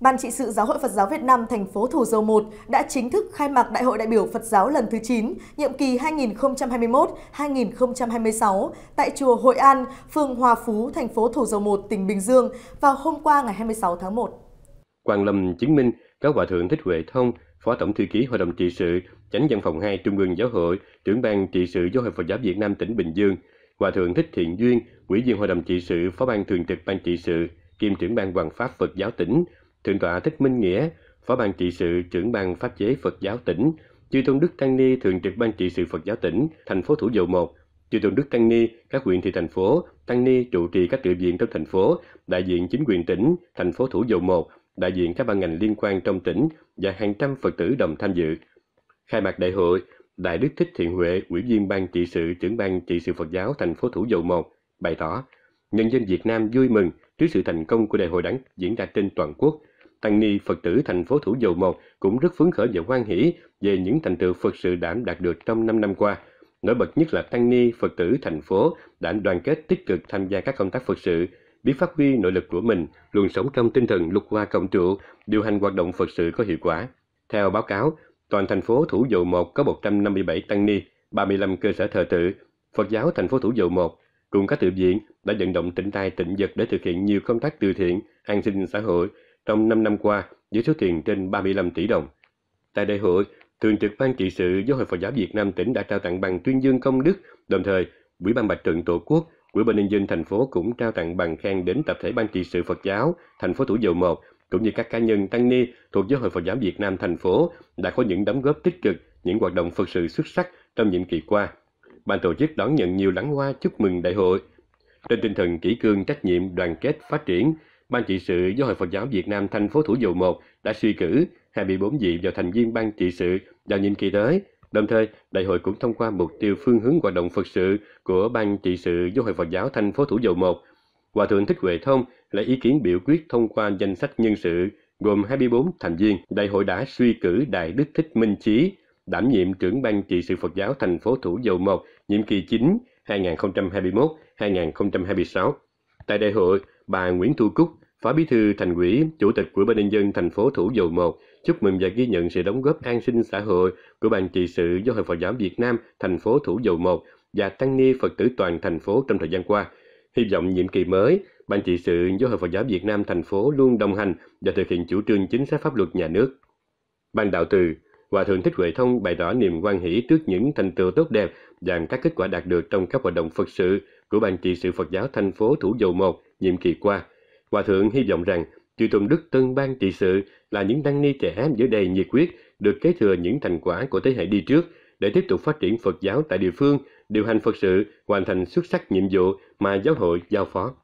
Ban trị sự Giáo hội Phật giáo Việt Nam thành phố Thủ Dầu Một đã chính thức khai mạc Đại hội đại biểu Phật giáo lần thứ 9, nhiệm kỳ 2021-2026 tại chùa Hội An, phường Hòa Phú, thành phố Thủ Dầu Một, tỉnh Bình Dương vào hôm qua ngày 26 tháng 1. Quang Lâm chứng minh các hòa thượng Thích Huệ Thông, Phó Tổng thư ký Hội đồng trị sự, Chánh văn phòng 2 Trung ương Giáo hội, trưởng ban trị sự Giáo hội Phật giáo Việt Nam tỉnh Bình Dương, Hòa thượng Thích Thiện Duyên, Ủy viên Hội đồng trị sự, Phó ban thường trực ban trị sự, kiêm trưởng ban Hoàng pháp Phật giáo tỉnh, Thượng tọa Thích Minh Nghĩa, Phó ban trị sự trưởng ban pháp chế Phật giáo tỉnh, Chư Tôn Đức Tăng Ni thường trực ban trị sự Phật giáo tỉnh, thành phố Thủ Dầu Một, Chư Tôn Đức Tăng Ni, các huyện thị thành phố, Tăng Ni trụ trì các tự viện trong thành phố, đại diện chính quyền tỉnh, thành phố Thủ Dầu Một, đại diện các ban ngành liên quan trong tỉnh và hàng trăm Phật tử đồng tham dự. Khai mạc đại hội, Đại Đức Thích Thiện Huệ, Ủy viên Ban trị sự, trưởng ban trị sự Phật giáo thành phố Thủ Dầu Một, bày tỏ, nhân dân Việt Nam vui mừng trước sự thành công của đại hội đảng diễn ra trên toàn quốc – tăng ni Phật tử thành phố Thủ Dầu Một cũng rất phấn khởi và hoan hỷ về những thành tựu Phật sự đảm đạt được trong 5 năm qua. Nổi bật nhất là tăng ni Phật tử thành phố đã đoàn kết tích cực tham gia các công tác Phật sự, biết phát huy nội lực của mình, luôn sống trong tinh thần lục hoa cộng trụ, điều hành hoạt động Phật sự có hiệu quả. Theo báo cáo, toàn thành phố Thủ Dầu Một có 157 tăng ni, 35 cơ sở thờ tự, Phật giáo thành phố Thủ Dầu Một cùng các tự viện đã vận động tỉnh Tài tỉnh Giật để thực hiện nhiều công tác từ thiện, an sinh xã hội, trong 5 năm qua với số tiền trên 35 tỷ đồng. Tại đại hội, Thường trực Ban trị sự giáo Hội Phật giáo Việt Nam tỉnh đã trao tặng bằng tuyên dương công đức, đồng thời Ủy ban Bạch trận Tổ quốc, Ủy ban nhân dân thành phố cũng trao tặng bằng khen đến tập thể Ban trị sự Phật giáo thành phố Thủ Dầu Một cũng như các cá nhân tăng ni thuộc giáo hội Phật giáo Việt Nam thành phố đã có những đóng góp tích cực, những hoạt động Phật sự xuất sắc trong nhiệm kỳ qua. Ban tổ chức đón nhận nhiều lắng hoa chúc mừng đại hội. Trên tinh thần kỹ cương trách nhiệm đoàn kết phát triển, Ban trị sự Giáo hội Phật giáo Việt Nam thành phố Thủ Dầu Một đã suy cử 24 vị vào thành viên ban trị sự vào nhiệm kỳ tới. Đồng thời, đại hội cũng thông qua mục tiêu phương hướng hoạt động Phật sự của Ban trị sự Giáo hội Phật giáo thành phố Thủ Dầu Một. Hòa thượng Thích Huệ Thông lấy ý kiến biểu quyết thông qua danh sách nhân sự gồm 24 thành viên. Đại hội đã suy cử Đại Đức Thích Minh Chí đảm nhiệm trưởng ban trị sự Phật giáo thành phố Thủ Dầu Một nhiệm kỳ 9 2021-2026. Tại đại hội, bà Nguyễn Thu Cúc, Phó Bí thư Thành ủy, Chủ tịch của ban nhân dân thành phố Thủ Dầu Một chúc mừng và ghi nhận sự đóng góp an sinh xã hội của Ban trị sự Giáo hội Phật giáo Việt Nam thành phố Thủ Dầu Một và tăng ni Phật tử toàn thành phố trong thời gian qua. Hy vọng nhiệm kỳ mới, Ban trị sự Giáo hội Phật giáo Việt Nam thành phố luôn đồng hành và thực hiện chủ trương chính sách pháp luật nhà nước. Ban đạo từ, Hòa Thượng Thích Huệ Thông bày tỏ niềm quan hỷ trước những thành tựu tốt đẹp và các kết quả đạt được trong các hoạt động Phật sự của Ban trị sự Phật giáo thành phố Thủ Dầu Một nhiệm kỳ qua. Hòa thượng hy vọng rằng chư tôn đức tân ban trị sự là những tăng ni trẻ giữa đầy nhiệt huyết được kế thừa những thành quả của thế hệ đi trước để tiếp tục phát triển Phật giáo tại địa phương, điều hành Phật sự, hoàn thành xuất sắc nhiệm vụ mà giáo hội giao phó.